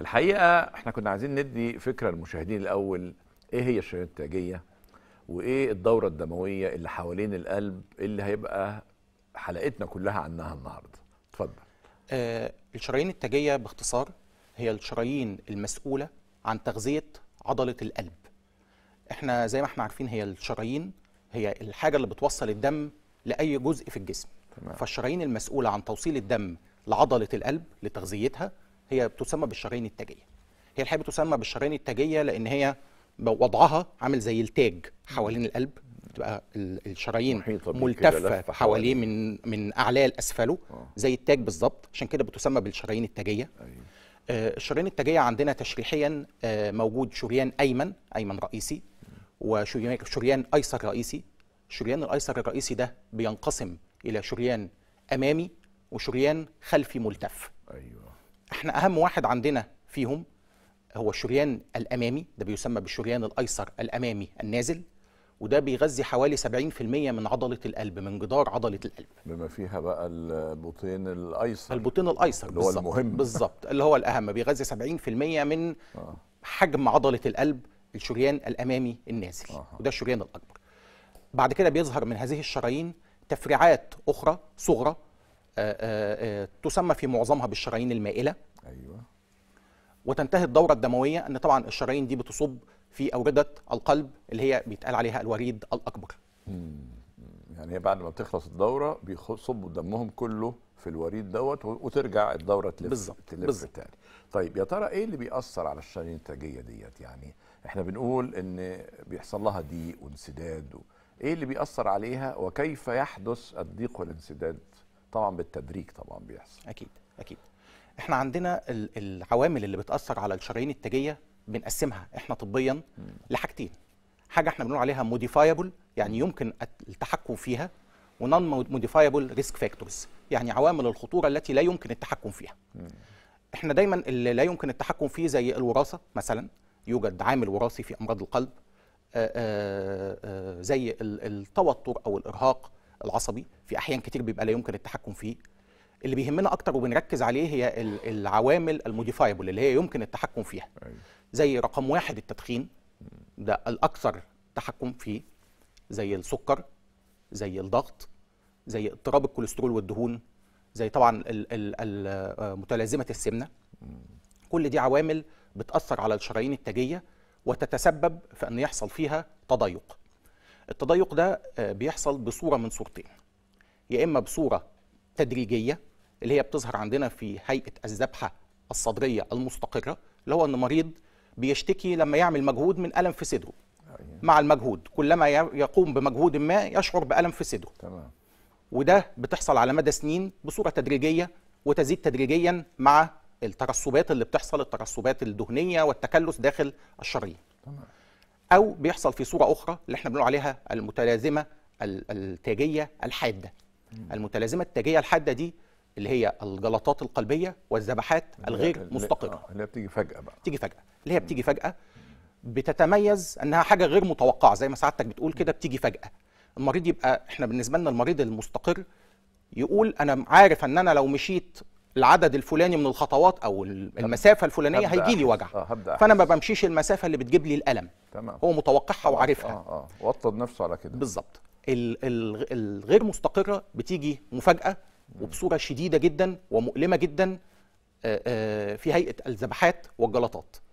الحقيقه احنا كنا عايزين ندي فكره للمشاهدين الاول ايه هي الشرايين التاجيه وايه الدوره الدمويه اللي حوالين القلب اللي هيبقى حلقتنا كلها عنها النهارده اتفضل آه الشرايين التاجيه باختصار هي الشرايين المسؤوله عن تغذيه عضله القلب احنا زي ما احنا عارفين هي الشرايين هي الحاجه اللي بتوصل الدم لاي جزء في الجسم تمام. فالشرايين المسؤوله عن توصيل الدم لعضله القلب لتغذيتها هي بتسمى بالشرايين التاجيه هي الحقيقه بتسمى بالشرايين التاجيه لان هي وضعها عامل زي التاج حوالين القلب بتبقى الشرايين ملتفه حواليه من من اعلاه لاسفله آه. زي التاج بالظبط عشان كده بتسمى بالشرايين التاجيه أيوة. آه، الشرايين التاجيه عندنا تشريحيا آه، موجود شريان ايمن ايمن رئيسي وشريان ايسر رئيسي الشريان الايسر الرئيسي ده بينقسم الى شريان امامي وشريان خلفي ملتف ايوه احنا اهم واحد عندنا فيهم هو الشريان الامامي ده بيسمى بالشريان الايسر الامامي النازل وده بيغذي حوالي 70% من عضله القلب من جدار عضله القلب بما فيها بقى البطين الايسر البطين الايسر اللي هو المهم بالظبط اللي هو الاهم بيغذي 70% من آه. حجم عضله القلب الشريان الامامي النازل آه. وده الشريان الاكبر بعد كده بيظهر من هذه الشرايين تفريعات اخرى صغرى آه، آه، آه، تسمى في معظمها بالشرايين المائله ايوه وتنتهي الدوره الدمويه ان طبعا الشرايين دي بتصب في اورده القلب اللي هي بيتقال عليها الوريد الاكبر يعني هي بعد ما بتخلص الدوره بيصبوا دمهم كله في الوريد دوت وترجع الدوره تلف بالظبط تلف بالزبط. تاني طيب يا ترى ايه اللي بيأثر على الشرايين التاجيه ديت يعني احنا بنقول ان بيحصل لها ضيق وانسداد و... ايه اللي بيأثر عليها وكيف يحدث الضيق والانسداد طبعا بالتدريج طبعا بيحصل اكيد اكيد احنا عندنا العوامل اللي بتاثر على الشرايين التاجيه بنقسمها احنا طبيا لحاجتين حاجه احنا بنقول عليها موديفايبل يعني يمكن التحكم فيها ونون موديفايبل ريسك فاكتورز يعني عوامل الخطوره التي لا يمكن التحكم فيها احنا دايما اللي لا يمكن التحكم فيه زي الوراثه مثلا يوجد عامل وراثي في امراض القلب آآ آآ زي التوتر او الارهاق العصبي في احيان كتير بيبقى لا يمكن التحكم فيه اللي بيهمنا اكتر وبنركز عليه هي العوامل الموديفايبل اللي هي يمكن التحكم فيها أيوه. زي رقم واحد التدخين ده الاكثر تحكم فيه زي السكر زي الضغط زي اضطراب الكوليسترول والدهون زي طبعا متلازمه السمنه كل دي عوامل بتاثر على الشرايين التاجيه وتتسبب في ان يحصل فيها تضيق التضيق ده آه، بيحصل بصوره من صورتين يا اما بصوره تدريجيه اللي هي بتظهر عندنا في هيئه الذبحه الصدريه المستقره اللي هو ان المريض بيشتكي لما يعمل مجهود من الم في صدره أيوة. مع المجهود كلما يقوم بمجهود ما يشعر بالم في صدره تمام وده بتحصل على مدى سنين بصوره تدريجيه وتزيد تدريجيا مع الترسبات اللي بتحصل الترسبات الدهنيه والتكلس داخل الشرايين تمام او بيحصل في صوره اخرى اللي احنا بنقول عليها المتلازمه التاجيه الحاده المتلازمه التاجيه الحاده دي اللي هي الجلطات القلبيه والذبحات الغير مستقره آه، اللي هي بتيجي فجاه بقى بتيجي فجاه اللي هي بتيجي فجاه بتتميز انها حاجه غير متوقعه زي ما سعادتك بتقول كده بتيجي فجاه المريض يبقى احنا بالنسبه لنا المريض المستقر يقول انا عارف ان انا لو مشيت العدد الفلاني من الخطوات او المسافه الفلانيه هيجي لي وجع آه فانا ما بمشيش المسافه اللي بتجيب لي الالم تمام. هو متوقعها وعارفها اه اه, آه. وطد نفسه على كده بالظبط الغير مستقره بتيجي مفاجاه وبصوره شديده جدا ومؤلمه جدا آه، آه، في هيئه الذبحات والجلطات